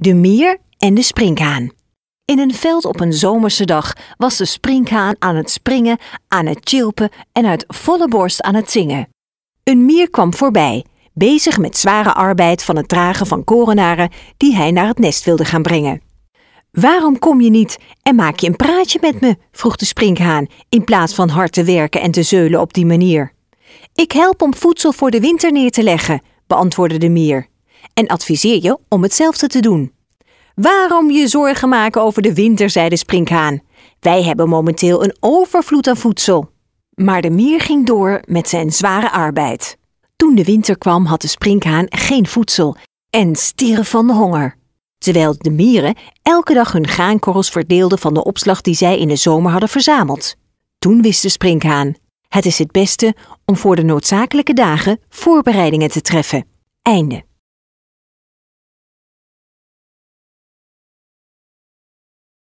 de mier en de sprinkhaan. In een veld op een zomerse dag was de sprinkhaan aan het springen, aan het chilpen en uit volle borst aan het zingen. Een mier kwam voorbij, bezig met zware arbeid van het dragen van korenaren die hij naar het nest wilde gaan brengen. Waarom kom je niet en maak je een praatje met me? vroeg de sprinkhaan, in plaats van hard te werken en te zeulen op die manier. Ik help om voedsel voor de winter neer te leggen, beantwoordde de mier en adviseer je om hetzelfde te doen. Waarom je zorgen maken over de winter, zei de sprinkhaan. Wij hebben momenteel een overvloed aan voedsel. Maar de mier ging door met zijn zware arbeid. Toen de winter kwam had de sprinkhaan geen voedsel en stierf van de honger. Terwijl de mieren elke dag hun graankorrels verdeelden van de opslag die zij in de zomer hadden verzameld. Toen wist de sprinkhaan: het is het beste om voor de noodzakelijke dagen voorbereidingen te treffen. Einde.